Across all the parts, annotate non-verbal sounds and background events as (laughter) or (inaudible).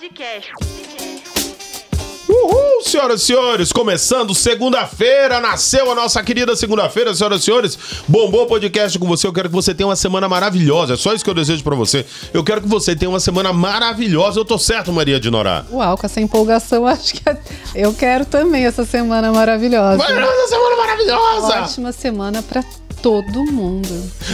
Podcast. Uhul, senhoras e senhores, começando segunda-feira, nasceu a nossa querida segunda-feira, senhoras e senhores. Bombou o podcast com você. Eu quero que você tenha uma semana maravilhosa. É só isso que eu desejo para você. Eu quero que você tenha uma semana maravilhosa. Eu tô certo, Maria de Norá. Uau, com essa empolgação, (laughs) acho que eu quero também essa semana maravilhosa. Maravilhosa, semana maravilhosa. Ótima semana para todo mundo.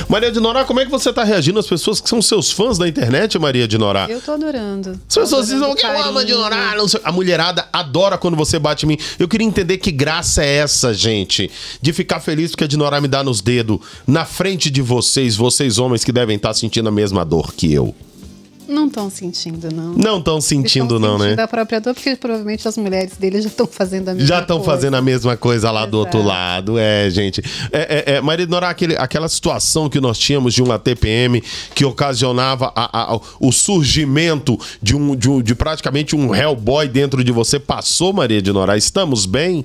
Maria de Norá, como é que você está reagindo às pessoas que são seus fãs da internet, Maria de Norá? Eu tô adorando. As pessoas dizem, que ama de Norá? A mulherada adora quando você bate em mim. Eu queria entender que graça é essa, gente, de ficar feliz porque a de Norá me dá nos dedos, na frente de vocês, vocês homens que devem estar sentindo a mesma dor que eu. Não estão sentindo, não. Não estão sentindo, não, sentindo né? da própria dor, porque provavelmente as mulheres dele já estão fazendo a mesma Já estão fazendo a mesma coisa lá Exato. do outro lado. É, gente. É, é, é. Norá, aquele, aquela situação que nós tínhamos de uma TPM que ocasionava a, a, o surgimento de, um, de, um, de praticamente um Hellboy dentro de você. Passou, Maria de Norá? Estamos bem?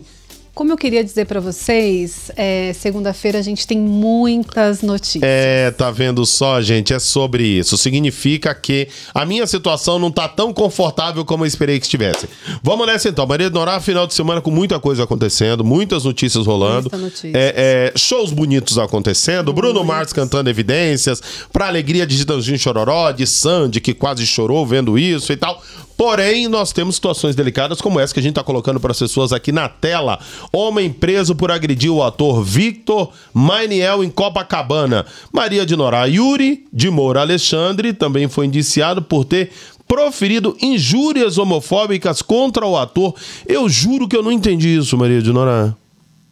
Como eu queria dizer para vocês, é, segunda-feira a gente tem muitas notícias. É, tá vendo só, gente? É sobre isso. Significa que a minha situação não tá tão confortável como eu esperei que estivesse. Vamos nessa então. Maria do Norá, final de semana com muita coisa acontecendo, muitas notícias rolando. notícia. é, é, shows bonitos acontecendo. Muito. Bruno Mars cantando evidências. Pra alegria de Gitanzinho Chororó, de Sandy, que quase chorou vendo isso e tal. Porém, nós temos situações delicadas como essa que a gente está colocando para as pessoas aqui na tela. Homem preso por agredir o ator Victor Mainiel em Copacabana. Maria de Norá Yuri de Moura Alexandre também foi indiciado por ter proferido injúrias homofóbicas contra o ator. Eu juro que eu não entendi isso, Maria de Norá.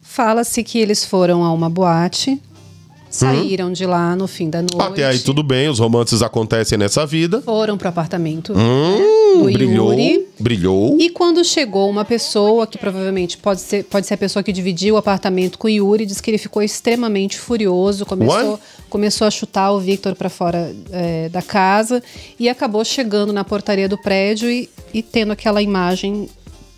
Fala-se que eles foram a uma boate saíram hum? de lá no fim da noite. Até aí tudo bem, os romances acontecem nessa vida. Foram pro apartamento hum, né, brilhou, Yuri. Brilhou. E quando chegou uma pessoa, que provavelmente pode ser, pode ser a pessoa que dividiu o apartamento com o Yuri, diz que ele ficou extremamente furioso, começou, começou a chutar o Victor para fora é, da casa e acabou chegando na portaria do prédio e, e tendo aquela imagem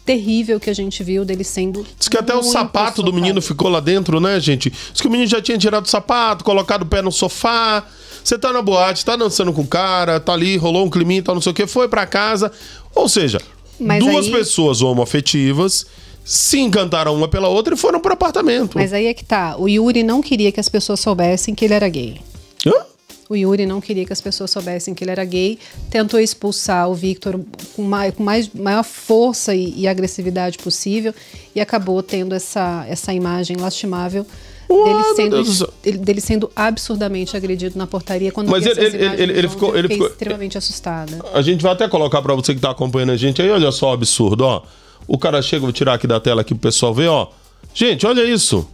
terrível que a gente viu dele sendo. Diz que até o sapato do menino ficou lá dentro, né, gente? Diz que o menino já tinha tirado o sapato, colocado o pé no sofá. Você tá na boate, tá dançando com o cara, tá ali, rolou um climinho, tal tá não sei o que, foi para casa. Ou seja, Mas duas aí... pessoas homoafetivas se encantaram uma pela outra e foram pro apartamento. Mas aí é que tá. O Yuri não queria que as pessoas soubessem que ele era gay. Hã? O Yuri não queria que as pessoas soubessem que ele era gay, tentou expulsar o Victor com, mais, com mais, maior força e, e, agressividade possível e acabou tendo essa, essa imagem lastimável. Dele sendo, dele sendo, absurdamente agredido na portaria quando Mas ele, ele, ele, então, ele, ficou, ele ficou extremamente assustado. A gente vai até colocar para você que tá acompanhando a gente aí, olha só o absurdo, ó. O cara chega, vou tirar aqui da tela aqui pro pessoal ver, ó. Gente, olha isso.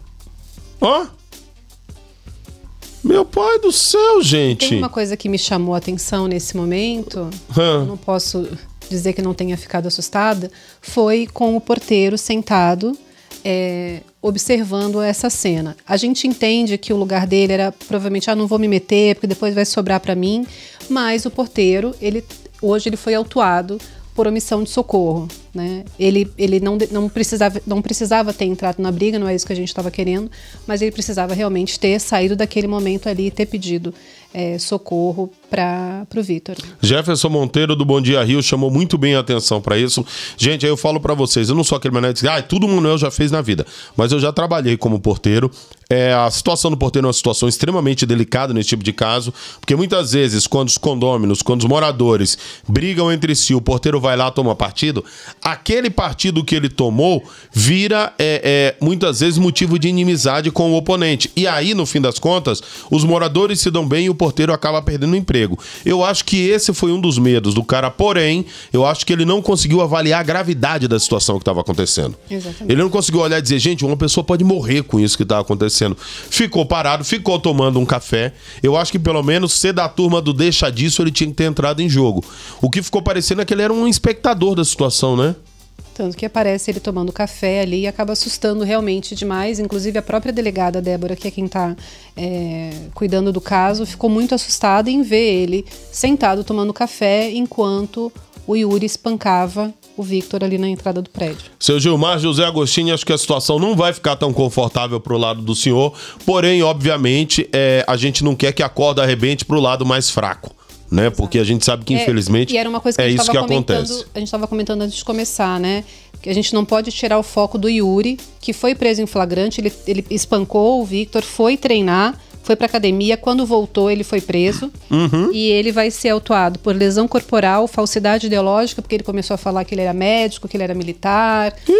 Ó. Meu pai do céu, gente. Tem uma coisa que me chamou a atenção nesse momento. Hã? Não posso dizer que não tenha ficado assustada. Foi com o porteiro sentado é, observando essa cena. A gente entende que o lugar dele era provavelmente, ah, não vou me meter porque depois vai sobrar para mim. Mas o porteiro, ele hoje ele foi autuado por omissão de socorro. Né? Ele, ele não, não, precisava, não precisava ter entrado na briga, não é isso que a gente estava querendo, mas ele precisava realmente ter saído daquele momento ali e ter pedido é, socorro para o Vitor. Jefferson Monteiro do Bom Dia Rio chamou muito bem a atenção para isso. Gente, aí eu falo para vocês, eu não sou aquele mané que ah, tudo o Manuel já fez na vida, mas eu já trabalhei como porteiro. É, a situação do porteiro é uma situação extremamente delicada nesse tipo de caso, porque muitas vezes quando os condôminos, quando os moradores brigam entre si, o porteiro vai lá toma partido, aquele partido que ele tomou vira é, é, muitas vezes motivo de inimizade com o oponente. E aí, no fim das contas, os moradores se dão bem e o porteiro acaba perdendo o emprego. Eu acho que esse foi um dos medos do cara, porém, eu acho que ele não conseguiu avaliar a gravidade da situação que estava acontecendo. Exatamente. Ele não conseguiu olhar e dizer, gente, uma pessoa pode morrer com isso que está acontecendo. Ficou parado, ficou tomando um café. Eu acho que pelo menos ser da turma do deixa disso, ele tinha que ter entrado em jogo. O que ficou parecendo é que ele era um espectador da situação, né? Tanto que aparece ele tomando café ali e acaba assustando realmente demais. Inclusive, a própria delegada Débora, que é quem está é, cuidando do caso, ficou muito assustada em ver ele sentado tomando café enquanto o Yuri espancava o Victor ali na entrada do prédio. Seu Gilmar José Agostinho, acho que a situação não vai ficar tão confortável para o lado do senhor, porém, obviamente, é, a gente não quer que a corda arrebente para o lado mais fraco né? Porque a gente sabe que, é, infelizmente, é, que é isso que acontece. A gente estava comentando antes de começar, né? Que a gente não pode tirar o foco do Yuri, que foi preso em flagrante, ele, ele espancou o Victor, foi treinar, foi para academia, quando voltou ele foi preso uhum. e ele vai ser autuado por lesão corporal, falsidade ideológica, porque ele começou a falar que ele era médico, que ele era militar, uhum.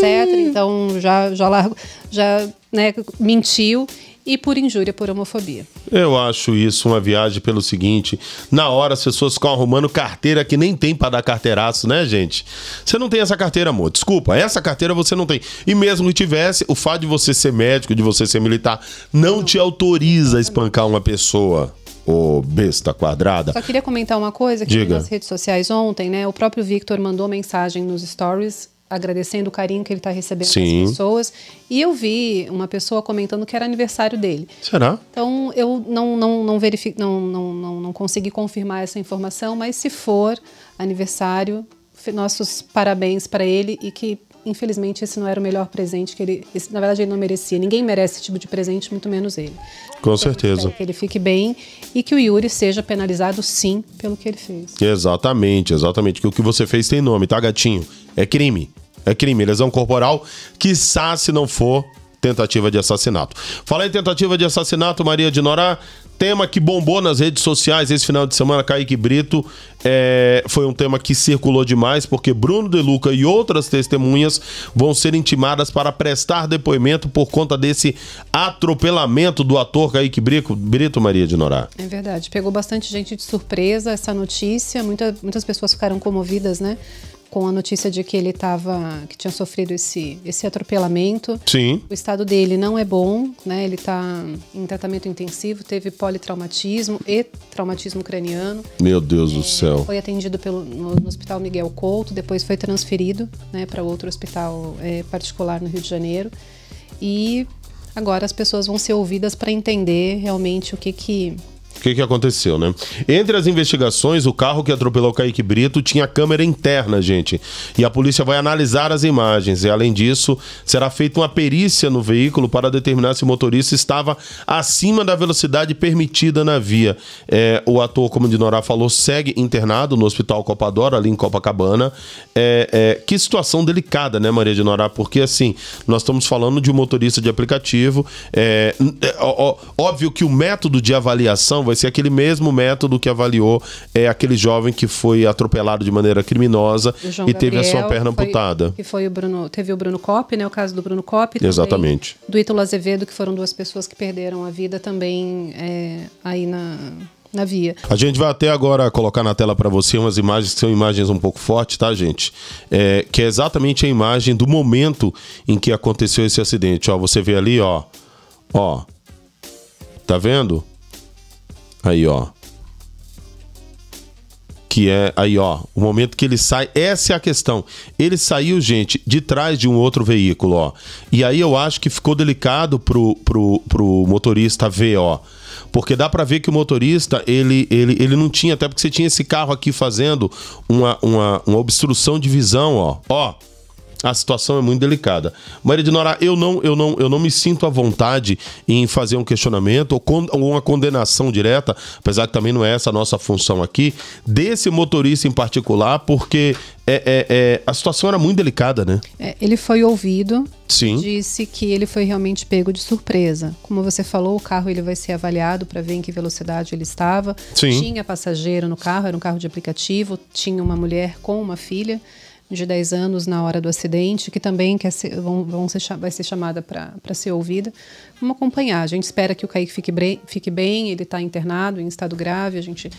etc. Então já já largo, já né, mentiu e por injúria por homofobia. Eu acho isso uma viagem pelo seguinte: na hora as pessoas ficam arrumando carteira que nem tem para dar carteiraço, né, gente? Você não tem essa carteira, amor. Desculpa, essa carteira você não tem. E mesmo que tivesse, o fato de você ser médico, de você ser militar, não, não. te autoriza a espancar uma pessoa ô besta quadrada. Só queria comentar uma coisa que nas redes sociais ontem, né? O próprio Victor mandou mensagem nos stories agradecendo o carinho que ele está recebendo Sim. das pessoas. E eu vi uma pessoa comentando que era aniversário dele. Será? Então eu não não não verifico, não, não, não, não consegui confirmar essa informação, mas se for aniversário, nossos parabéns para ele e que infelizmente esse não era o melhor presente que ele, esse, na verdade ele não merecia. Ninguém merece esse tipo de presente, muito menos ele. Com então, certeza. Que ele fique bem e que o Yuri seja penalizado sim pelo que ele fez. Exatamente, exatamente. Que o que você fez tem nome, tá, gatinho? É crime é crime, lesão corporal, quiçá se não for tentativa de assassinato. Falei em tentativa de assassinato, Maria de Norá. Tema que bombou nas redes sociais esse final de semana, Kaique Brito, é, foi um tema que circulou demais, porque Bruno De Luca e outras testemunhas vão ser intimadas para prestar depoimento por conta desse atropelamento do ator Kaique Brito, Brito Maria de Norá. É verdade, pegou bastante gente de surpresa essa notícia, Muita, muitas pessoas ficaram comovidas, né? com a notícia de que ele tava, que tinha sofrido esse, esse atropelamento. Sim. O estado dele não é bom, né? Ele está em tratamento intensivo, teve politraumatismo e traumatismo craniano. Meu Deus é, do céu. Foi atendido pelo, no, no, Hospital Miguel Couto, depois foi transferido né, para outro hospital é, particular no Rio de Janeiro. E agora as pessoas vão ser ouvidas para entender realmente o que, que o que, que aconteceu, né? Entre as investigações, o carro que atropelou Kaique Brito tinha câmera interna, gente. E a polícia vai analisar as imagens. E além disso, será feita uma perícia no veículo para determinar se o motorista estava acima da velocidade permitida na via. É, o ator, como o Dinorá falou, segue internado no Hospital Copadora, ali em Copacabana. É, é, que situação delicada, né, Maria Dinorá? Porque, assim, nós estamos falando de um motorista de aplicativo. É, é ó, óbvio que o método de avaliação vai ser aquele mesmo método que avaliou é, aquele jovem que foi atropelado de maneira criminosa e Gabriel, teve a sua perna foi, amputada. Que foi o Bruno, teve o Bruno Cop, né? O caso do Bruno Cop. Exatamente. Do Ítalo Azevedo, que foram duas pessoas que perderam a vida também é, aí na na via. A gente vai até agora colocar na tela para você umas imagens que são imagens um pouco fortes, tá, gente? É, que é exatamente a imagem do momento em que aconteceu esse acidente. Ó, você vê ali, ó, ó, tá vendo? Aí, ó. Que é aí, ó. O momento que ele sai. Essa é a questão. Ele saiu, gente, de trás de um outro veículo, ó. E aí eu acho que ficou delicado pro, pro, pro motorista ver, ó porque dá para ver que o motorista ele, ele, ele não tinha, até porque você tinha esse carro aqui fazendo uma, uma, uma obstrução de visão, ó. Ó, a situação é muito delicada. Maria de Nora, eu não, eu não, eu não me sinto à vontade em fazer um questionamento ou, con ou uma condenação direta, apesar que também não é essa a nossa função aqui, desse motorista em particular, porque é, é, é, a situação era muito delicada, né? É, ele foi ouvido, Sim. disse que ele foi realmente pego de surpresa. Como você falou, o carro ele vai ser avaliado para ver em que velocidade ele estava. Sim. Tinha passageiro no carro, era um carro de aplicativo, tinha uma mulher com uma filha de 10 anos na hora do acidente, que também quer ser, vão, vão ser, vai ser chamada para ser ouvida. Vamos acompanhar. A gente espera que o Kaique fique, bre, fique bem, ele está internado em estado grave, a gente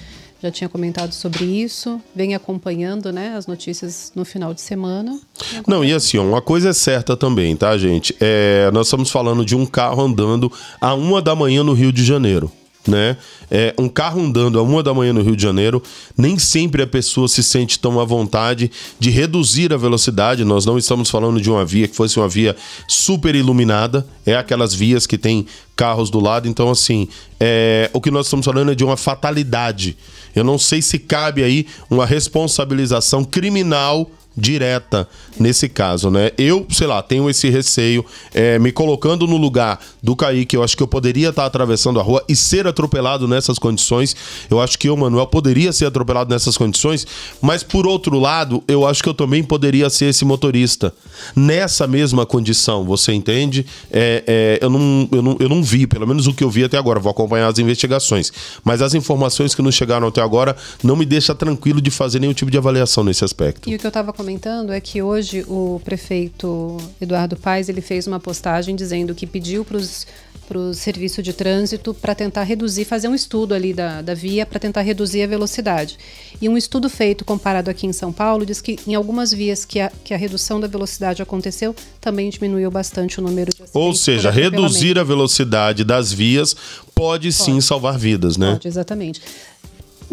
já tinha comentado sobre isso. Vem acompanhando né, as notícias no final de semana. E Não, e assim, uma coisa é certa também, tá, gente? É, nós estamos falando de um carro andando a uma da manhã no Rio de Janeiro né? É, um carro andando a uma da manhã no Rio de Janeiro, nem sempre a pessoa se sente tão à vontade de reduzir a velocidade. Nós não estamos falando de uma via que fosse uma via super iluminada, é aquelas vias que tem carros do lado. Então, assim, é, o que nós estamos falando é de uma fatalidade. Eu não sei se cabe aí uma responsabilização criminal direta nesse caso, né? Eu, sei lá, tenho esse receio, é, me colocando no lugar do Kaique, eu acho que eu poderia estar atravessando a rua e ser atropelado nessas condições. Eu acho que eu, Manuel, poderia ser atropelado nessas condições, mas por outro lado, eu acho que eu também poderia ser esse motorista nessa mesma condição, você entende? É, é, eu, não, eu, não, eu não vi, pelo menos o que eu vi até agora, vou acompanhar as investigações, mas as informações que nos chegaram até agora não me deixa tranquilo de fazer nenhum tipo de avaliação nesse aspecto. E o que eu estava comentando comentando é que hoje o prefeito Eduardo Paes ele fez uma postagem dizendo que pediu para os para o serviço de trânsito para tentar reduzir, fazer um estudo ali da, da via para tentar reduzir a velocidade. E um estudo feito comparado aqui em São Paulo diz que em algumas vias que a, que a redução da velocidade aconteceu, também diminuiu bastante o número de Ou seja, reduzir a velocidade das vias pode, pode sim salvar vidas, né? Pode, exatamente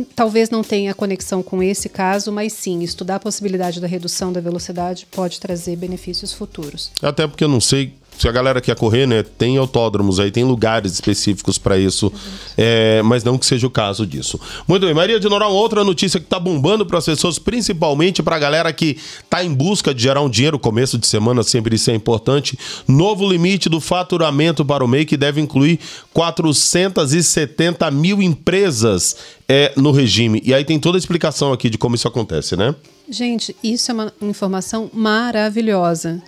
talvez não tenha conexão com esse caso, mas sim, estudar a possibilidade da redução da velocidade pode trazer benefícios futuros. Até porque eu não sei se a galera quer correr, né, tem autódromos aí, tem lugares específicos para isso, é, mas não que seja o caso disso. Muito bem, Maria de Noral, outra notícia que está bombando para as pessoas, principalmente para a galera que está em busca de gerar um dinheiro, começo de semana sempre isso é importante. Novo limite do faturamento para o MEI que deve incluir 470 mil empresas é, no regime. E aí tem toda a explicação aqui de como isso acontece, né? Gente, isso é uma informação maravilhosa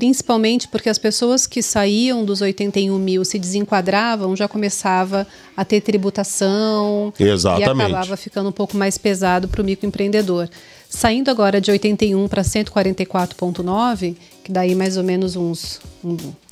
principalmente porque as pessoas que saíam dos 81 mil se desenquadravam, já começava a ter tributação Exatamente. e acabava ficando um pouco mais pesado para o microempreendedor. Saindo agora de 81 para 144,9, que daí mais ou menos uns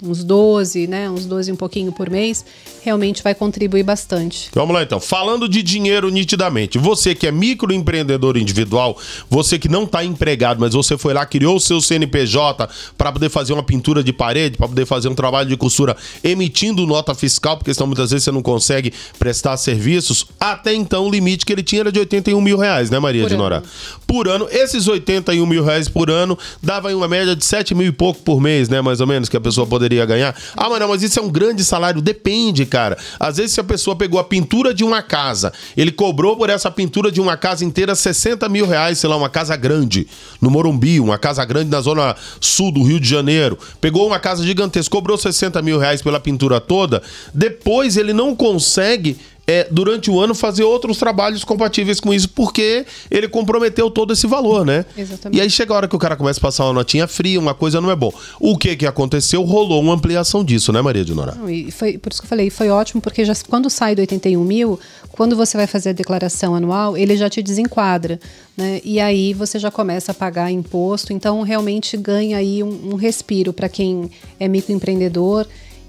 uns 12, né? Uns 12 um pouquinho por mês, realmente vai contribuir bastante. Vamos lá então. Falando de dinheiro nitidamente, você que é microempreendedor individual, você que não está empregado, mas você foi lá, criou o seu CNPJ para poder fazer uma pintura de parede, para poder fazer um trabalho de costura emitindo nota fiscal, porque senão muitas vezes você não consegue prestar serviços. Até então o limite que ele tinha era de 81 mil reais, né, Maria por de Norá? Por ano, esses 81 mil reais por ano dava em uma média de 7 mil e pouco por mês, né? Mais ou menos, que a pessoa poderia ganhar. Ah, mas não, mas isso é um grande salário. Depende, cara. Às vezes, se a pessoa pegou a pintura de uma casa, ele cobrou por essa pintura de uma casa inteira 60 mil reais, sei lá, uma casa grande no Morumbi, uma casa grande na zona sul do Rio de Janeiro. Pegou uma casa gigantesca, cobrou 60 mil reais pela pintura toda. Depois ele não consegue é, durante o ano fazer outros trabalhos compatíveis com isso, porque ele comprometeu todo esse valor, né? Exatamente. E aí chega a hora que o cara começa a passar uma notinha fria, uma coisa não é bom. O que que aconteceu? Rolou uma ampliação disso, né, Maria de Nora? Não, e foi, por isso que eu falei, foi ótimo, porque já, quando sai do 81 mil, quando você vai fazer a declaração anual, ele já te desenquadra, né? E aí você já começa a pagar imposto, então realmente ganha aí um, um respiro para quem é microempreendedor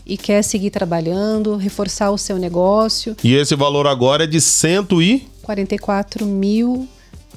e quer seguir trabalhando, reforçar o seu negócio. E esse valor agora é de cento e... 44 mil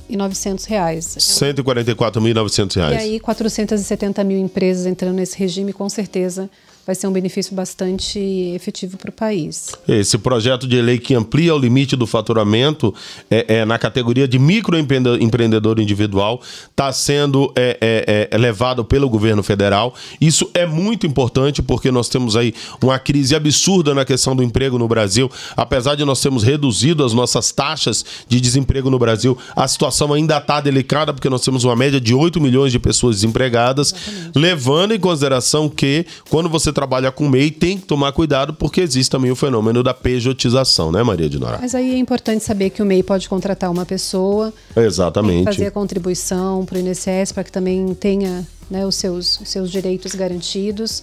e 900 reais. 144.900 é reais. E aí 470 mil empresas entrando nesse regime, com certeza vai ser um benefício bastante efetivo para o país. Esse projeto de lei que amplia o limite do faturamento é, é na categoria de microempreendedor individual está sendo é, é, é, levado pelo governo federal. Isso é muito importante porque nós temos aí uma crise absurda na questão do emprego no Brasil. Apesar de nós termos reduzido as nossas taxas de desemprego no Brasil, a situação ainda está delicada porque nós temos uma média de 8 milhões de pessoas desempregadas, Exatamente. levando em consideração que quando você trabalha com MEI, tem que tomar cuidado porque existe também o fenômeno da pejotização, né, Maria de Nora? Mas aí é importante saber que o MEI pode contratar uma pessoa. Exatamente. Fazer a contribuição para o INSS para que também tenha né, os, seus, os seus direitos garantidos.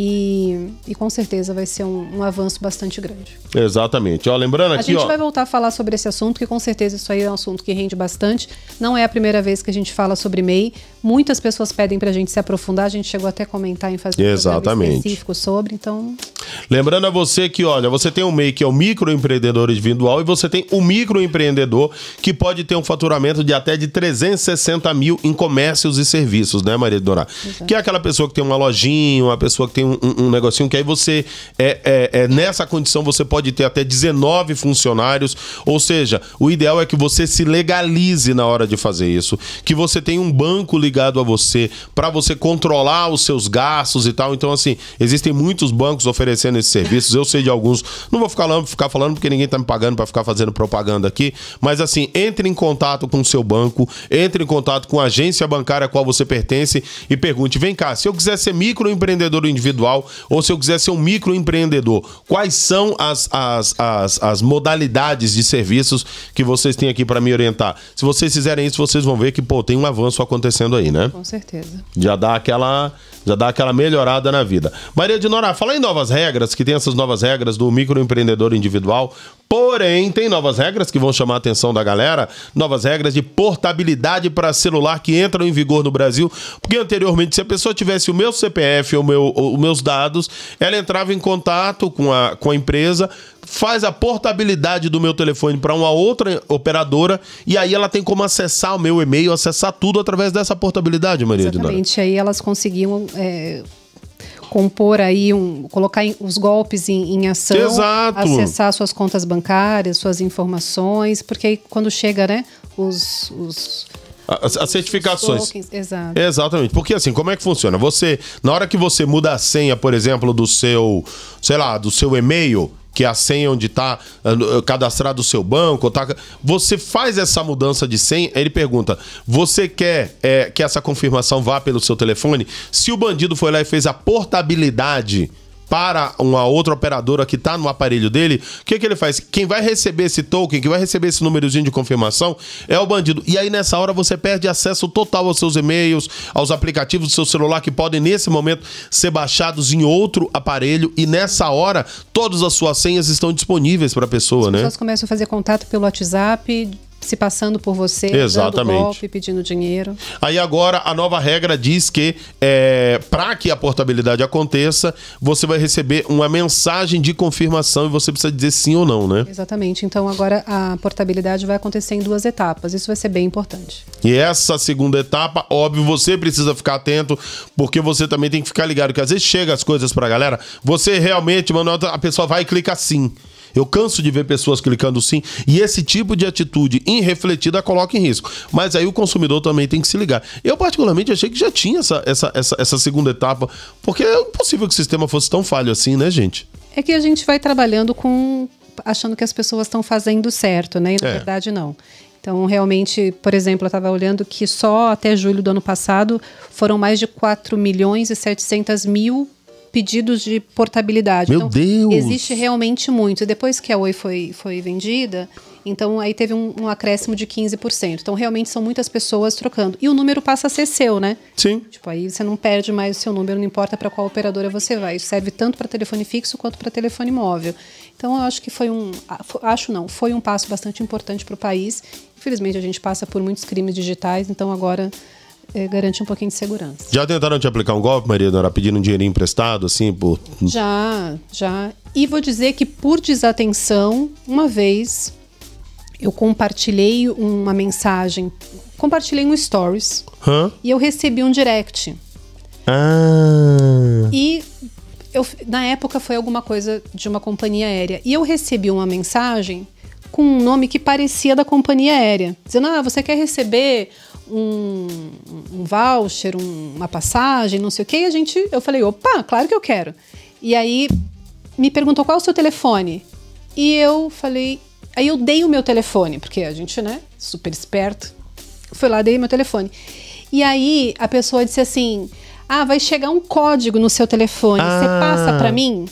E, e, com certeza vai ser um, um avanço bastante grande. Exatamente. Ó, lembrando aqui. A gente ó... vai voltar a falar sobre esse assunto, que com certeza isso aí é um assunto que rende bastante. Não é a primeira vez que a gente fala sobre MEI. Muitas pessoas pedem para a gente se aprofundar, a gente chegou até a comentar em fazer Exatamente. um específico sobre, então. Lembrando a você que, olha, você tem o MEI que é o microempreendedor individual e você tem o microempreendedor que pode ter um faturamento de até de 360 mil em comércios e serviços, né, Maria Dora Exato. Que é aquela pessoa que tem uma lojinha, uma pessoa que tem um, um, negocinho que aí você, é, é, é, nessa condição, você pode ter até 19 funcionários. Ou seja, o ideal é que você se legalize na hora de fazer isso, que você tenha um banco ligado a você para você controlar os seus gastos e tal. Então, assim, existem muitos bancos oferecendo esses serviços. Eu sei de alguns, não vou ficar, ficar falando porque ninguém tá me pagando para ficar fazendo propaganda aqui, mas assim, entre em contato com o seu banco, entre em contato com a agência bancária a qual você pertence e pergunte: vem cá, se eu quiser ser microempreendedor individual, individual ou se eu quiser ser um microempreendedor, quais são as, as, as, as modalidades de serviços que vocês têm aqui para me orientar? Se vocês fizerem isso, vocês vão ver que pô, tem um avanço acontecendo aí, né? Com certeza. Já dá aquela já dá aquela melhorada na vida. Maria de Nora, fala em novas regras, que tem essas novas regras do microempreendedor individual, porém tem novas regras que vão chamar a atenção da galera, novas regras de portabilidade para celular que entram em vigor no Brasil, porque anteriormente se a pessoa tivesse o meu CPF ou meu, os meus dados, ela entrava em contato com a, com a empresa, faz a portabilidade do meu telefone para uma outra operadora e aí ela tem como acessar o meu e-mail, acessar tudo através dessa portabilidade, Maria Exatamente. Aí elas conseguiam é, compor aí um, colocar os golpes em, em ação, Exato. acessar suas contas bancárias, suas informações, porque aí quando chega, né, os, os as, as, certificações. Exato. Exatamente. Porque assim, como é que funciona? Você, na hora que você muda a senha, por exemplo, do seu, sei lá, do seu e-mail, que é a senha onde está ah, eh, cadastrado o seu banco. Tá... Você faz essa mudança de senha, ele pergunta: você quer é, que essa confirmação vá pelo seu telefone? Se o bandido foi lá e fez a portabilidade para uma outra operadora que está no aparelho dele, o que, que ele faz? Quem vai receber esse token, que vai receber esse númerozinho de confirmação é o bandido. E aí nessa hora você perde acesso total aos seus e-mails, aos aplicativos do seu celular que podem nesse momento ser baixados em outro aparelho e nessa hora todas as suas senhas estão disponíveis para a pessoa, As né? As pessoas começam a fazer contato pelo WhatsApp se passando por você, Exatamente. dando golpe, pedindo dinheiro. Aí agora a nova regra diz que é, para que a portabilidade aconteça, você vai receber uma mensagem de confirmação e você precisa dizer sim ou não, né? Exatamente. Então agora a portabilidade vai acontecer em duas etapas. Isso vai ser bem importante. E essa segunda etapa, óbvio, você precisa ficar atento, porque você também tem que ficar ligado que às vezes chega as coisas para a galera, você realmente, mano, a pessoa vai e clica sim. Eu canso de ver pessoas clicando sim e esse tipo de atitude irrefletida coloca em risco. Mas aí o consumidor também tem que se ligar. Eu, particularmente, achei que já tinha essa, essa, essa, essa segunda etapa, porque é impossível que o sistema fosse tão falho assim, né, gente? É que a gente vai trabalhando com. achando que as pessoas estão fazendo certo, né? E na é. verdade, não. Então, realmente, por exemplo, eu estava olhando que só até julho do ano passado foram mais de 4 milhões e 700 mil pedidos de portabilidade. Meu então, Deus! Existe realmente muito. depois que a Oi foi, foi vendida, então aí teve um, um, acréscimo de 15%. Então realmente são muitas pessoas trocando. E o número passa a ser seu, né? Sim. Tipo, aí você não perde mais o seu número, não importa para qual operadora você vai. Isso serve tanto para telefone fixo quanto para telefone móvel. Então eu acho que foi um. Acho não, foi um passo bastante importante para o país. Infelizmente a gente passa por muitos crimes digitais, então agora é, garante um pouquinho de segurança. Já tentaram te aplicar um golpe, Maria Dora, pedindo um dinheirinho emprestado, assim? Por... Já, já. E vou dizer que por desatenção, uma vez eu compartilhei uma mensagem, compartilhei um stories Hã? e eu recebi um direct. Ah. E eu, na época foi alguma coisa de uma companhia aérea. E eu recebi uma mensagem com um nome que parecia da companhia aérea, dizendo: Ah, você quer receber um, um voucher, um, uma passagem, não sei o que, e a gente, eu falei, opa, claro que eu quero. E aí me perguntou qual é o seu telefone. E eu falei, aí eu dei o meu telefone, porque a gente, né, super esperto, fui lá, dei meu telefone. E aí a pessoa disse assim: Ah, vai chegar um código no seu telefone, ah. você passa para mim?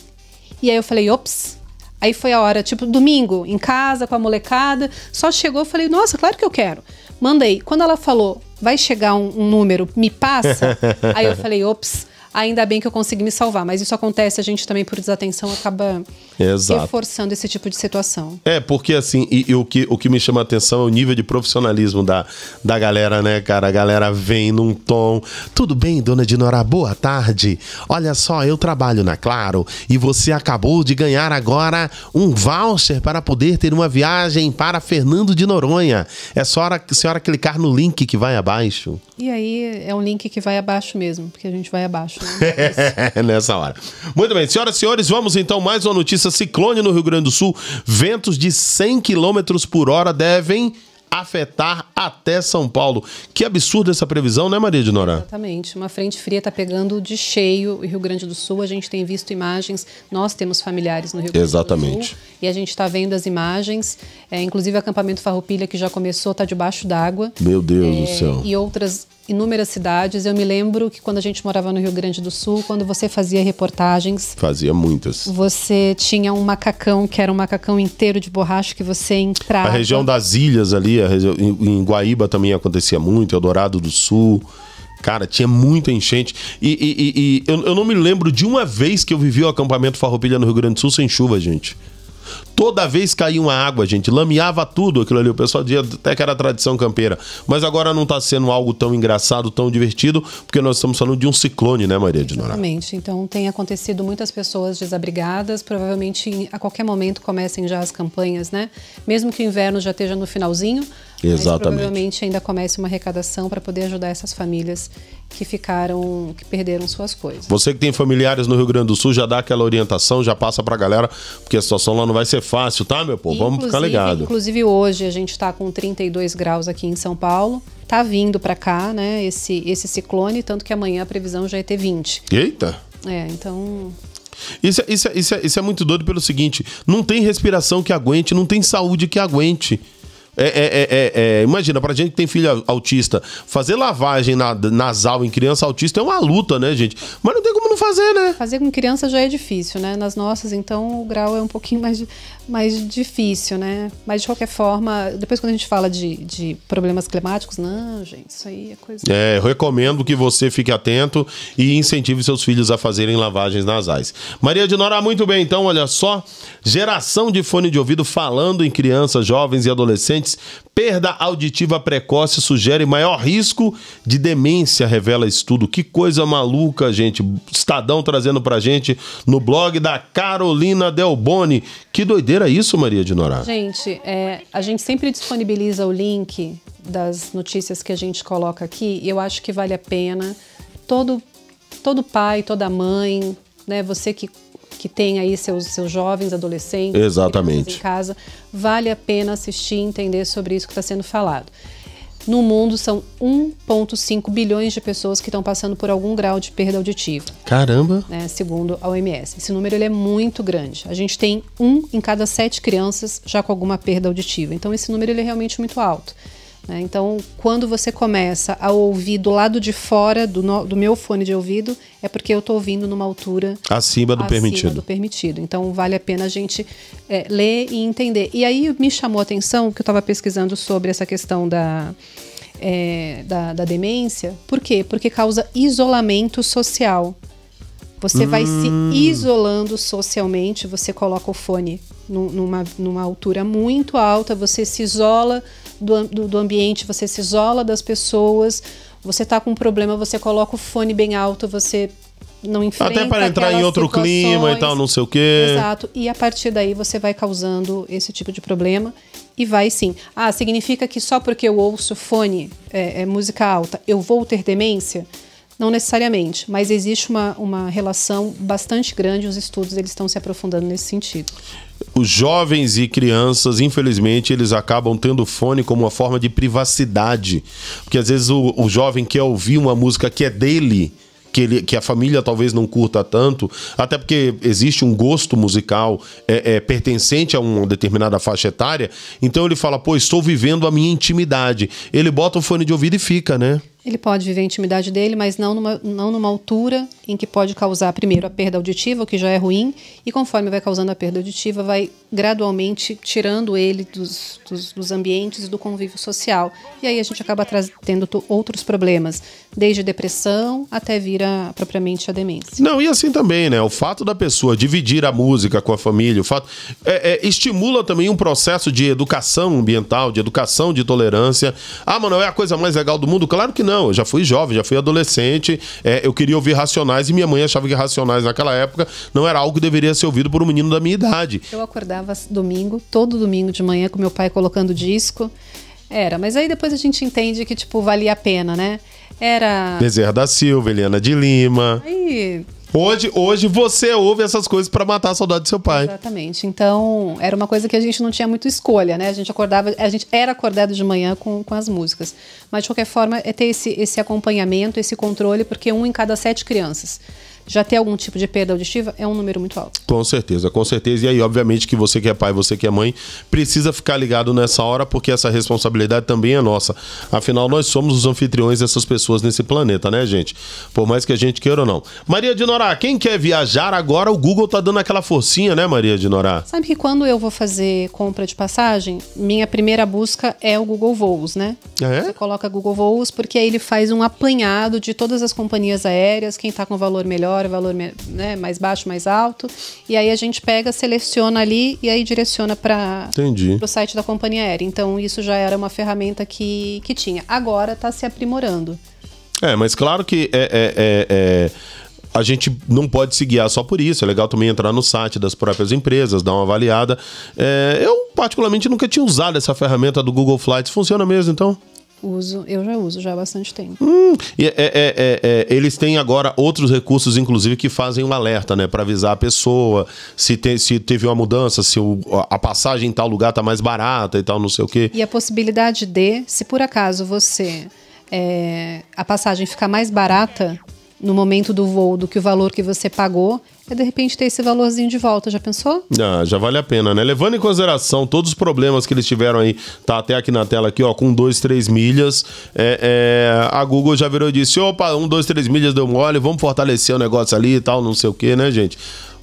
E aí eu falei: Ops. Aí foi a hora, tipo, domingo, em casa com a molecada, só chegou, eu falei: Nossa, claro que eu quero. Mandei. Quando ela falou, vai chegar um, um número, me passa, (laughs) aí eu falei, ops ainda bem que eu consegui me salvar. Mas isso acontece, a gente também, por desatenção, acaba Exato. reforçando esse tipo de situação. É, porque assim, e, e o, que, o que me chama a atenção é o nível de profissionalismo da, da galera, né, cara? A galera vem num tom. Tudo bem, dona Dinora, boa tarde. Olha só, eu trabalho na Claro e você acabou de ganhar agora um voucher para poder ter uma viagem para Fernando de Noronha. É só a senhora clicar no link que vai abaixo. E aí é um link que vai abaixo mesmo, porque a gente vai abaixo. (laughs) Nessa hora. Muito bem, senhoras e senhores, vamos então mais uma notícia: ciclone no Rio Grande do Sul. Ventos de 100 km por hora devem afetar até São Paulo. Que absurdo essa previsão, né, Maria de Nora? Exatamente. Uma frente fria está pegando de cheio o Rio Grande do Sul. A gente tem visto imagens, nós temos familiares no Rio Grande Exatamente. do Sul. E a gente está vendo as imagens. É, inclusive, o acampamento Farroupilha, que já começou, está debaixo d'água. Meu Deus é, do céu. E outras inúmeras cidades. Eu me lembro que quando a gente morava no Rio Grande do Sul, quando você fazia reportagens. Fazia muitas. Você tinha um macacão, que era um macacão inteiro de borracha, que você entrava. A região das ilhas ali, em, em Guaíba também acontecia muito, Eldorado do Sul. Cara, tinha muita enchente. E, e, e, e eu, eu, não me lembro de uma vez que eu vivi o acampamento Farroupilha no Rio Grande do Sul sem chuva, gente. Toda vez caía uma água, gente, lameava tudo aquilo ali. O pessoal dizia até que era tradição campeira. Mas agora não está sendo algo tão engraçado, tão divertido, porque nós estamos falando de um ciclone, né, Maria de Nora? Exatamente. Então tem acontecido muitas pessoas desabrigadas. Provavelmente a qualquer momento comecem já as campanhas, né? Mesmo que o inverno já esteja no finalzinho. Exatamente. provavelmente ainda comece uma arrecadação para poder ajudar essas famílias que ficaram, que perderam suas coisas. Você que tem familiares no Rio Grande do Sul, já dá aquela orientação, já passa pra galera, porque a situação lá não vai ser fácil, tá, meu povo? Vamos ficar ligado. Inclusive hoje a gente tá com 32 graus aqui em São Paulo. Tá vindo para cá, né, esse, esse ciclone, tanto que amanhã a previsão já é ter 20. Eita! É, então isso, é, isso, é, isso, é, isso, é muito doido pelo seguinte: não tem respiração que aguente, não tem saúde que aguente. É é, é, é, é, imagina, pra gente que tem filho autista, fazer lavagem na, nasal em criança autista é uma luta, né, gente? Mas não tem como não fazer, né? Fazer com criança já é difícil, né? Nas nossas, então, o grau é um pouquinho mais, mais difícil, né? Mas, de qualquer forma, depois quando a gente fala de, de problemas climáticos, não, gente, isso aí é coisa... É, eu recomendo que você fique atento e incentive seus filhos a fazerem lavagens nasais. Maria de Nora, muito bem, então, olha só, geração de fone de ouvido falando em crianças, jovens e adolescentes perda auditiva precoce sugere maior risco de demência, revela estudo. Que coisa maluca, gente. Estadão trazendo pra gente no blog da Carolina Delboni. Que doideira isso, Maria de Norá? Gente, é, a gente sempre disponibiliza o link das notícias que a gente coloca aqui e eu acho que vale a pena. Todo, todo pai, toda mãe, né, você que que tem aí seus, seus jovens, adolescentes, Exatamente. em casa, vale a pena assistir e entender sobre isso que está sendo falado. No mundo são 1,5 bilhões de pessoas que estão passando por algum grau de perda auditiva. Caramba! Né, segundo a OMS. Esse número ele é muito grande. A gente tem um em cada sete crianças já com alguma perda auditiva. Então esse número ele é realmente muito alto. Né? Então, quando você começa a ouvir do lado de fora do, no, do meu fone de ouvido, é porque eu estou ouvindo numa altura acima do, acima permitido. do permitido. Então, vale a pena a gente é, ler e entender. E aí me chamou a atenção que eu estava pesquisando sobre essa questão da, é, da, da demência. Por quê? Porque causa isolamento social. Você hum. vai se hum. isolando socialmente, você coloca o fone numa, numa altura muito alta, você se isola do, do, do ambiente, você se isola das pessoas, você está com um problema, você coloca o fone bem alto, você não enfrenta Até para entrar em outro clima e tal, não sei o quê. Exato. E a partir daí você vai causando esse tipo de problema e vai sim. Ah, significa que só porque eu ouço fone, é, é música alta, eu vou ter demência? Não necessariamente, mas existe uma, uma relação bastante grande, os estudos eles estão se aprofundando nesse sentido os jovens e crianças, infelizmente, eles acabam tendo fone como uma forma de privacidade. Porque às vezes o, o jovem quer ouvir uma música que é dele, que, ele, que, a família talvez não curta tanto, até porque existe um gosto musical é, é, pertencente a uma determinada faixa etária, então ele fala, pô, estou vivendo a minha intimidade. Ele bota o fone de ouvido e fica, né? Ele pode viver a intimidade dele, mas não numa, não numa altura em que pode causar, primeiro, a perda auditiva, o que já é ruim, e conforme vai causando a perda auditiva, vai gradualmente tirando ele dos, dos, dos ambientes e do convívio social. E aí a gente acaba tendo outros problemas, desde depressão até vir a, propriamente a demência. Não, e assim também, né? O fato da pessoa dividir a música com a família, o fato. É, é, estimula também um processo de educação ambiental, de educação de tolerância. Ah, mano, é a coisa mais legal do mundo? Claro que não não, eu já fui jovem, já fui adolescente, é, eu queria ouvir Racionais e minha mãe achava que Racionais naquela época não era algo que deveria ser ouvido por um menino da minha idade. Eu acordava domingo, todo domingo de manhã com meu pai colocando disco. Era, mas aí depois a gente entende que, tipo, valia a pena, né? Era. Bezerra da Silva, Eliana de Lima. Aí Hoje, hoje você ouve essas coisas para matar a saudade do seu pai. Exatamente. Então, era uma coisa que a gente não tinha muito escolha, né? A gente acordava, a gente era acordado de manhã com, com as músicas. Mas, de qualquer forma, é ter esse, esse acompanhamento, esse controle, porque um em cada sete crianças já ter algum tipo de perda auditiva é um número muito alto. Com certeza, com certeza. E aí, obviamente, que você que é pai, você que é mãe, precisa ficar ligado nessa hora, porque essa responsabilidade também é nossa. Afinal, nós somos os anfitriões dessas pessoas nesse planeta, né, gente? Por mais que a gente queira ou não. Maria de Norá, quem quer viajar agora, o Google tá dando aquela forcinha, né, Maria de Norá? Sabe que quando eu vou fazer compra de passagem, minha primeira busca é o Google Voos, né? Ah, é? Você coloca Google Voos, porque aí ele faz um apanhado de todas as companhias aéreas, quem tá com valor melhor maior, valor né, mais baixo, mais alto. E aí a gente pega, seleciona ali e aí direciona para o site da companhia aérea. Então isso já era uma ferramenta que, que tinha. Agora está se aprimorando. É, mas claro que é, é, é, é, a gente não pode se guiar só por isso. É legal também entrar no site das próprias empresas, dar uma avaliada. É, eu, particularmente, nunca tinha usado essa ferramenta do Google Flights. Funciona mesmo, então? Uso, eu já uso já há bastante tempo. Hum, e é é, é, é, é, eles têm agora outros recursos, inclusive, que fazem um alerta, né? Para avisar a pessoa se, te, se teve uma mudança, se o, a passagem em tal lugar tá mais barata e tal, não sei o quê. E a possibilidade de, se por acaso você. É, a passagem ficar mais barata no momento do voo do que o valor que você pagou, é de repente ter esse valorzinho de volta. Já pensou? Ah, já vale a pena, né? Levando em consideração todos os problemas que eles tiveram aí, tá até aqui na tela aqui, ó, com 2, 3 milhas. É, é, a Google já virou e disse: opa, 1, 2, 3 milhas deu mole, vamos fortalecer o negócio ali e tal, não sei o que, né, gente?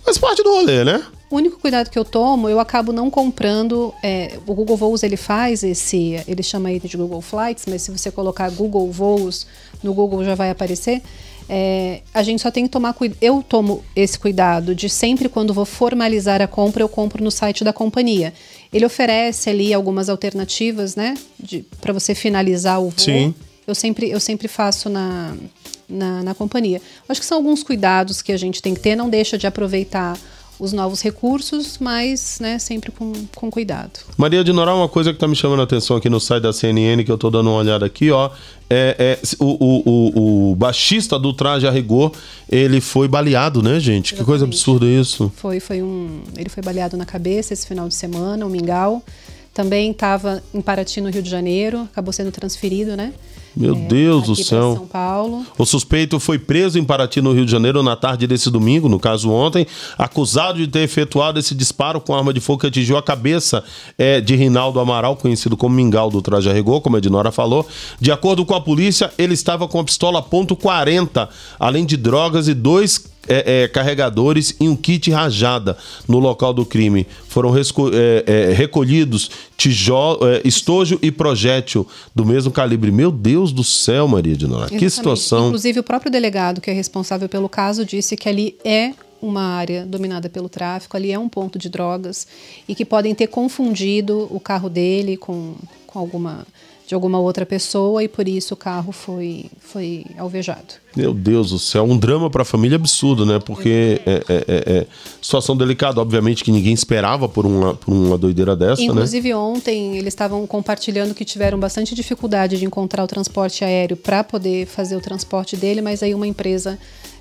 Faz parte do rolê, né? O único cuidado que eu tomo, eu acabo não comprando. É, o Google Voos ele faz esse, ele chama aí de Google Flights, mas se você colocar Google Voos no Google já vai aparecer. É, a gente só tem que tomar cuidado. Eu tomo esse cuidado de sempre quando vou formalizar a compra, eu compro no site da companhia. Ele oferece ali algumas alternativas, né? Para você finalizar o voo. Sim. Eu sempre, eu sempre faço na, na, na companhia. Acho que são alguns cuidados que a gente tem que ter, não deixa de aproveitar os novos recursos, mas né, sempre com, com cuidado. Maria de Noral, uma coisa que está me chamando a atenção aqui no site da CNN, que eu estou dando uma olhada aqui, ó, é, é o, o, o, o, baixista do Traje a Rigor, ele foi baleado, né, gente? Exatamente. Que coisa absurda isso. Foi, foi um... Ele foi baleado na cabeça esse final de semana, um mingau. Também estava em Paraty, no Rio de Janeiro, acabou sendo transferido, né? Meu é, Deus do céu. São Paulo. O suspeito foi preso em Paraty, no Rio de Janeiro, na tarde desse domingo, no caso ontem, acusado de ter efetuado esse disparo com arma de fogo que atingiu a cabeça é, de Rinaldo Amaral, conhecido como Mingau do Traje Arregou, como a Dinora falou. De acordo com a polícia, ele estava com a pistola .40, além de drogas e dois é, é, carregadores e um kit rajada no local do crime. Foram é, é, recolhidos tijolo, é, estojo e projétil do mesmo calibre. Meu Deus do céu, Maria de Nora, que situação. Inclusive, o próprio delegado que é responsável pelo caso disse que ali é uma área dominada pelo tráfico, ali é um ponto de drogas e que podem ter confundido o carro dele com, com alguma de alguma outra pessoa e por isso o carro foi, foi alvejado. Meu Deus do céu, um drama para a família absurdo, né? Porque é, é, é, é, situação delicada, obviamente que ninguém esperava por uma, por uma doideira dessa, né? Inclusive né? ontem eles estavam compartilhando que tiveram bastante dificuldade de encontrar o transporte aéreo para poder fazer o transporte dele, mas aí uma empresa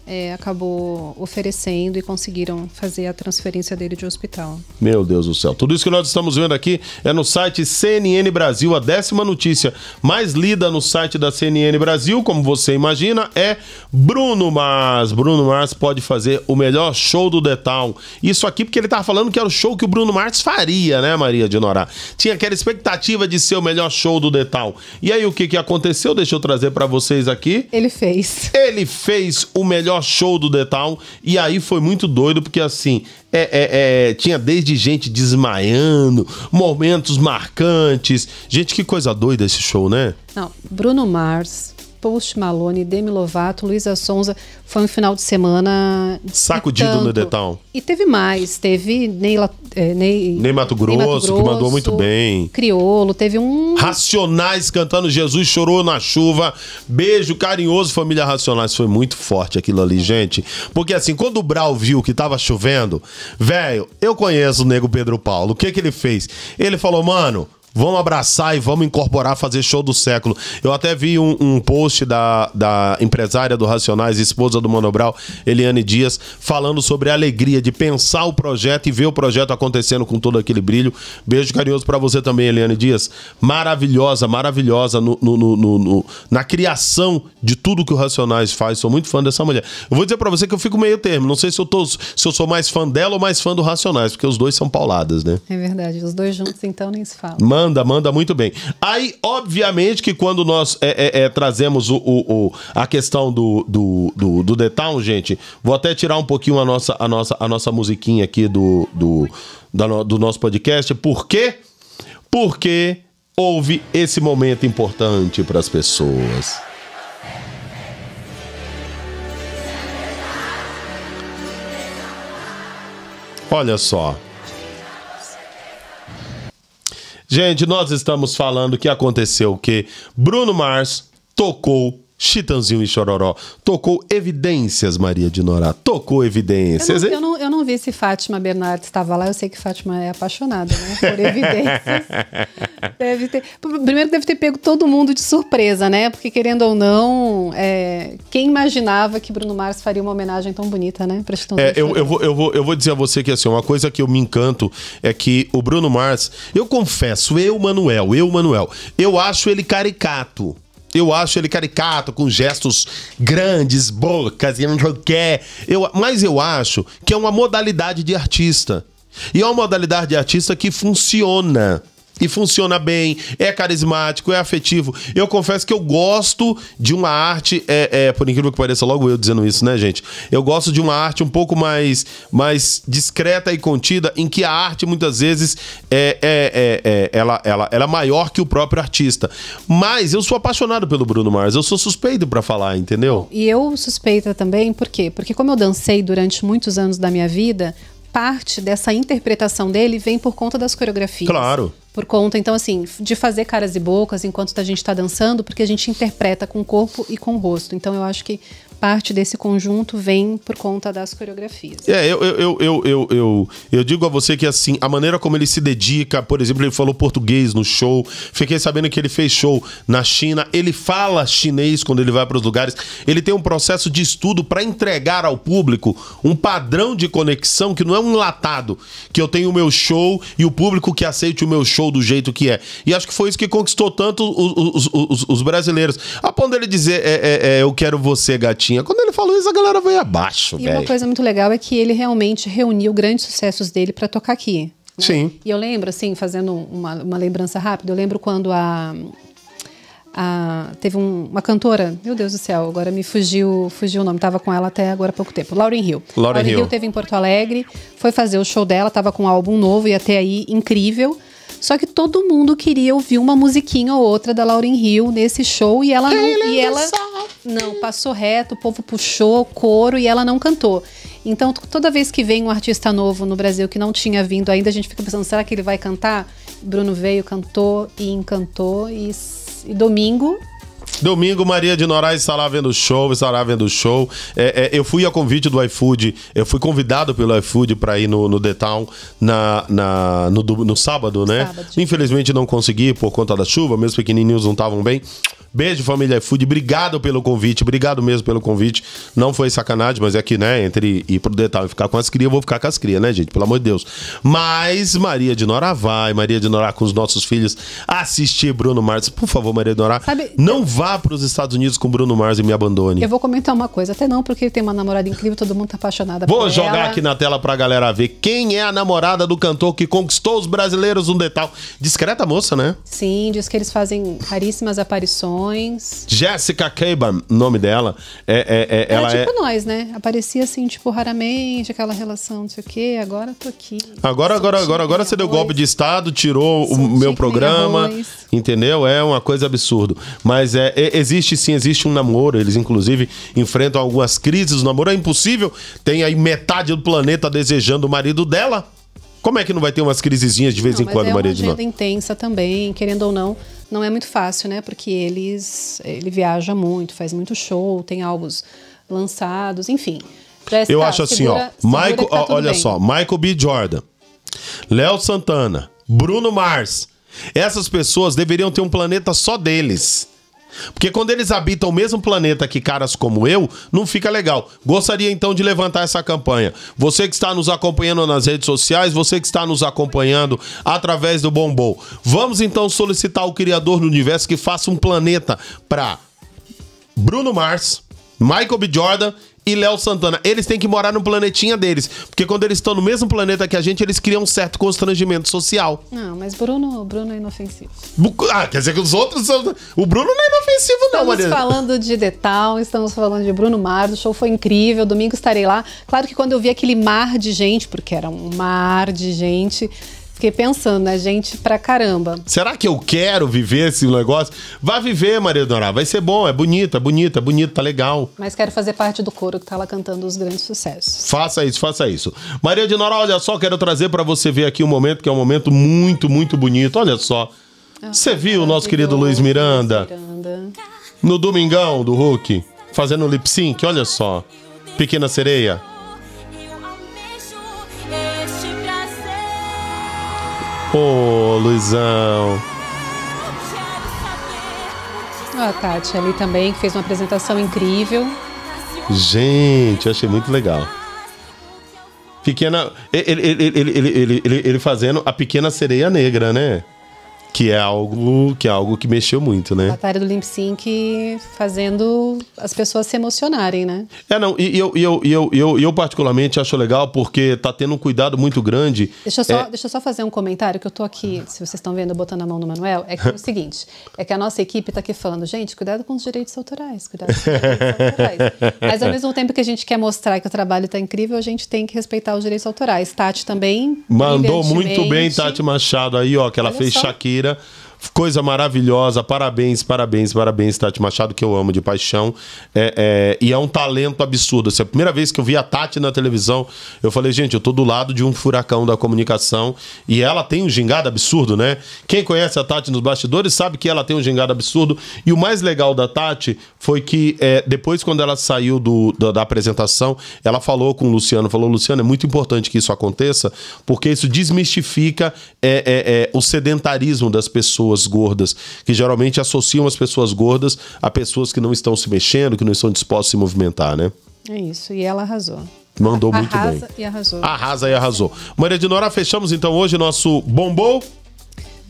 é, acabou oferecendo e conseguiram fazer a transferência dele de hospital. Meu Deus do céu. Tudo isso que nós estamos vendo aqui é no site CNN Brasil. A décima notícia mais lida no site da CNN Brasil, como você imagina, é Bruno Mars. Bruno Mars pode fazer o melhor show do Detal. Isso aqui porque ele estava falando que era o show que o Bruno Mars faria, né, Maria de Norá? Tinha aquela expectativa de ser o melhor show do Detal. E aí o que, que aconteceu? Deixa eu trazer para vocês aqui. Ele fez. Ele fez o melhor melhor show do The Town. E aí foi muito doido, porque assim, é, é, é, tinha desde gente desmaiando, momentos marcantes. Gente, que coisa doida esse show, né? Não, Bruno Mars, Post Malone, Demi Lovato, Luísa Sonza. Foi um final de semana. Sacudido no Detal. E teve mais. Teve Neila, é, Ney, Ney, Mato Grosso, Ney Mato Grosso, que mandou muito bem. Criolo, teve um. Racionais cantando Jesus Chorou na Chuva. Beijo carinhoso, família Racionais. Foi muito forte aquilo ali, é. gente. Porque assim, quando o Brau viu que tava chovendo, velho, eu conheço o nego Pedro Paulo. O que que ele fez? Ele falou, mano. Vamos abraçar e vamos incorporar, fazer show do século. Eu até vi um, um post da, da empresária do Racionais, esposa do Manobral, Eliane Dias, falando sobre a alegria de pensar o projeto e ver o projeto acontecendo com todo aquele brilho. Beijo carinhoso para você também, Eliane Dias. Maravilhosa, maravilhosa no, no, no, no, na criação de tudo que o Racionais faz. Sou muito fã dessa mulher. Eu vou dizer para você que eu fico meio termo. Não sei se eu, tô, se eu sou mais fã dela ou mais fã do Racionais, porque os dois são pauladas, né? É verdade. Os dois juntos, então, nem se fala. Man Manda, manda muito bem. Aí, obviamente, que quando nós é, é, é, trazemos o, o, o, a questão do, do, do, do The Town, gente, vou até tirar um pouquinho a nossa, a nossa, a nossa musiquinha aqui do, do, da, do nosso podcast. Por quê? Porque houve esse momento importante para as pessoas. Olha só, Gente, nós estamos falando que aconteceu que Bruno Mars tocou Chitãozinho e Chororó. Tocou evidências, Maria de Norá. Tocou evidências. Eu não, eu não, eu não vi se Fátima Bernardes estava lá. Eu sei que Fátima é apaixonada, né? Por evidências. (laughs) deve ter, primeiro deve ter pego todo mundo de surpresa, né? Porque querendo ou não, é, quem imaginava que Bruno Mars faria uma homenagem tão bonita, né? é, eu, eu, vou, eu, vou, eu vou dizer a você que assim, uma coisa que eu me encanto é que o Bruno Mars, eu confesso, eu, Manuel, eu, Manuel, eu acho ele caricato. Eu acho ele caricato, com gestos grandes, bocas e não sei o que. Eu, mas eu acho que é uma modalidade de artista. E é uma modalidade de artista que funciona e funciona bem, é carismático, é afetivo. Eu confesso que eu gosto de uma arte, é, é, por incrível que pareça, logo eu dizendo isso, né, gente? Eu gosto de uma arte um pouco mais, mais discreta e contida, em que a arte muitas vezes é, é, é, é ela, ela, ela é maior que o próprio artista. Mas eu sou apaixonado pelo Bruno Mars, eu sou suspeito para falar, entendeu? E eu suspeita também, por quê? Porque como eu dancei durante muitos anos da minha vida, parte dessa interpretação dele vem por conta das coreografias. Claro por conta, então, assim, de fazer caras e bocas enquanto a gente está dançando, porque a gente interpreta com o corpo e com o rosto. Então, eu acho que parte desse conjunto vem por conta das coreografias. É, eu, eu, eu, eu, eu, eu, digo a você que assim, a maneira como ele se dedica, por exemplo, ele falou português no show, fiquei sabendo que ele fez show na China, ele fala chinês quando ele vai para os lugares, ele tem um processo de estudo para entregar ao público um padrão de conexão que não é um latado, que eu tenho o meu show e o público que aceite o meu show do jeito que é. E acho que foi isso que conquistou tanto os, os, os, os brasileiros. A ponto dele dizer, é, é, é, eu quero você, gatinho tinha. Quando ele falou isso, a galera veio abaixo. E véio. uma coisa muito legal é que ele realmente reuniu grandes sucessos dele para tocar aqui. Né? Sim. E eu lembro, assim, fazendo uma, uma lembrança rápida, eu lembro quando a. a teve um, uma cantora, meu Deus do céu, agora me fugiu, fugiu o nome, tava com ela até agora há pouco tempo. Lauren Hill. Lauren, Lauren Hill. Hill teve em Porto Alegre, foi fazer o show dela, tava com um álbum novo e até aí incrível. Só que todo mundo queria ouvir uma musiquinha ou outra da Lauren Hill nesse show e ela não, e é ela não passou reto, o povo puxou coro e ela não cantou. Então, toda vez que vem um artista novo no Brasil que não tinha vindo ainda, a gente fica pensando, será que ele vai cantar? Bruno veio, cantou e encantou e, e domingo Domingo, Maria de Norais lá vendo show, está lá vendo show. É, é, eu fui a convite do iFood, eu fui convidado pelo iFood para ir no, no The Town na, na, no, no sábado, né? Sábado. Infelizmente não consegui por conta da chuva, meus pequenininhos não estavam bem. Beijo, família iFood. Obrigado pelo convite. Obrigado mesmo pelo convite. Não foi sacanagem, mas é que, né, entre ir pro detalhe e ficar com as crias, eu vou ficar com as crias, né, gente? Pelo amor de Deus. Mas Maria de Nora vai. Maria de Nora com os nossos filhos assistir Bruno Martins. Por favor, Maria de Nora. Sabe, não eu... vai vá para os Estados Unidos com Bruno Mars e me abandone. Eu vou comentar uma coisa, até não, porque ele tem uma namorada incrível, todo mundo tá apaixonado vou por ela. Vou jogar aqui na tela pra galera ver quem é a namorada do cantor que conquistou os brasileiros Um detalhe. Discreta moça, né? Sim, diz que eles fazem raríssimas aparições. Jessica Caban, nome dela. É, é, é, ela tipo é... nós, né? Aparecia assim, tipo, raramente, aquela relação, não sei o quê, agora tô aqui. Agora, agora, agora, agora você deu golpe de estado, tirou o meu programa, entendeu? É uma coisa absurda. Mas é, é, é, existe sim, existe um namoro. Eles, inclusive, enfrentam algumas crises. no namoro é impossível. Tem aí metade do planeta desejando o marido dela. Como é que não vai ter umas crisezinhas de vez não, em quando, é Maria de É uma agenda intensa também, querendo ou não, não é muito fácil, né? Porque eles ele viaja muito, faz muito show, tem álbuns lançados, enfim. Está, Eu acho assim, segura, ó. Segura Michael, tá olha bem. só, Michael B. Jordan, Léo Santana, Bruno Mars. Essas pessoas deveriam ter um planeta só deles. Porque quando eles habitam o mesmo planeta que caras como eu, não fica legal. Gostaria então de levantar essa campanha. Você que está nos acompanhando nas redes sociais, você que está nos acompanhando através do Bombom. Vamos então solicitar ao Criador do Universo que faça um planeta para Bruno Mars, Michael B. Jordan e Léo Santana, eles têm que morar no planetinha deles. Porque quando eles estão no mesmo planeta que a gente, eles criam um certo constrangimento social. Não, mas Bruno, Bruno é inofensivo. Ah, quer dizer que os outros são... O Bruno não é inofensivo, estamos não, Mariana. Estamos falando de Detal, estamos falando de Bruno Mars, o show foi incrível, domingo estarei lá. Claro que quando eu vi aquele mar de gente, porque era um mar de gente, Fiquei pensando, a né? gente, pra caramba. Será que eu quero viver esse negócio? Vá viver, Maria Dourá, vai ser bom, é bonito, é bonito, é bonito, tá legal. Mas quero fazer parte do coro que tá lá cantando os grandes sucessos. Faça isso, faça isso. Maria de Norá, olha só, quero trazer para você ver aqui um momento que é um momento muito, muito bonito. Olha só. Ah, você ah, viu o nosso querido Luiz Miranda, Luiz Miranda no Domingão do Hulk, fazendo lip sync, olha só. Pequena Sereia. Ô, oh, Luizão. Ah, a Tati ali também, que fez uma apresentação incrível. Gente, eu achei muito legal. Pequena. ele, ele, ele, ele, ele, ele fazendo a pequena sereia negra, né? que é algo que é algo que mexeu muito, né? A tarefa do Limp Sync fazendo as pessoas se emocionarem, né? É, não, e eu, eu, eu, eu, eu particularmente acho legal porque tá tendo um cuidado muito grande. Deixa eu só, é... deixa eu só fazer um comentário que eu tô aqui, se vocês estão vendo, botando a mão no Manuel, é, é o seguinte, é que a nossa equipe tá aqui falando, gente, cuidado com os direitos autorais, cuidado com os direitos autorais. Mas ao mesmo tempo que a gente quer mostrar que o trabalho tá incrível, a gente tem que respeitar os direitos autorais. Tati também. Mandou muito bem, Tati Machado aí, ó, que ela Olha fez só. Shakira quarta Coisa maravilhosa, parabéns, parabéns, parabéns, Tati Machado, que eu amo de paixão. É, é, e é um talento absurdo. Assim, a primeira vez que eu vi a Tati na televisão, eu falei, gente, eu tô do lado de um furacão da comunicação e ela tem um gingado absurdo, né? Quem conhece a Tati nos bastidores sabe que ela tem um gingado absurdo. E o mais legal da Tati foi que é, depois, quando ela saiu do, da, da apresentação, ela falou com o Luciano, falou, Luciano, é muito importante que isso aconteça, porque isso desmistifica é, é, é o sedentarismo das pessoas pessoas gordas, que geralmente associam as pessoas gordas a pessoas que não estão se mexendo, que não estão dispostas a se movimentar, né? É isso, e ela arrasou. Mandou Arrasa muito bem. Arrasa e arrasou. Arrasa e arrasou. Maria de Nora, fechamos então hoje nosso bombou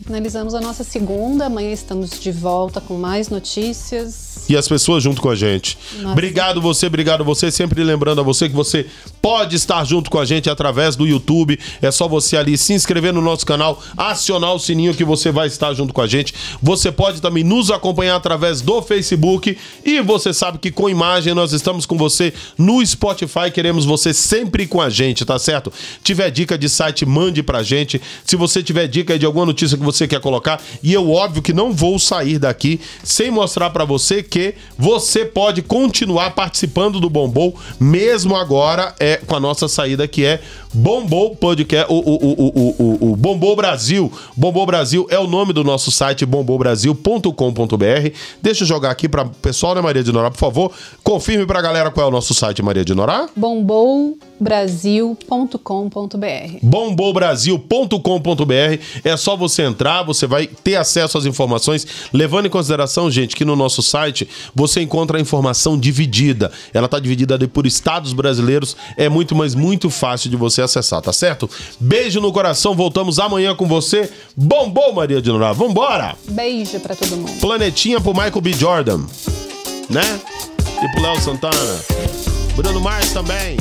Finalizamos a nossa segunda. Amanhã estamos de volta com mais notícias. E as pessoas junto com a gente. Nossa. Obrigado você, obrigado você. Sempre lembrando a você que você pode estar junto com a gente através do YouTube. É só você ali se inscrever no nosso canal, acionar o sininho que você vai estar junto com a gente. Você pode também nos acompanhar através do Facebook. E você sabe que com imagem nós estamos com você no Spotify. Queremos você sempre com a gente, tá certo? Tiver dica de site, mande pra gente. Se você tiver dica de alguma notícia que você você quer colocar. E eu, óbvio, que não vou sair daqui sem mostrar para você que você pode continuar participando do Bombom, mesmo agora é com a nossa saída, que é bombou o podcast, o, o, o, o, Bombou Brasil. Bombou Brasil é o nome do nosso site, bombobrasil.com.br. Deixa eu jogar aqui para o pessoal, né, Maria de Norá, por favor. Confirme para a galera qual é o nosso site, Maria de Norá. bomboubrasil.com.br bomboubrasil.com.br É só você entrar, você vai ter acesso às informações, levando em consideração, gente, que no nosso site você encontra a informação dividida. Ela está dividida por estados brasileiros, é muito, mas muito fácil de você acessar, tá certo? Beijo no coração, voltamos amanhã com você. Bombou, Maria de Noronha. Vambora! Beijo pra todo mundo. Planetinha pro Michael B. Jordan, né? E pro Léo Santana. Bruno Mars também.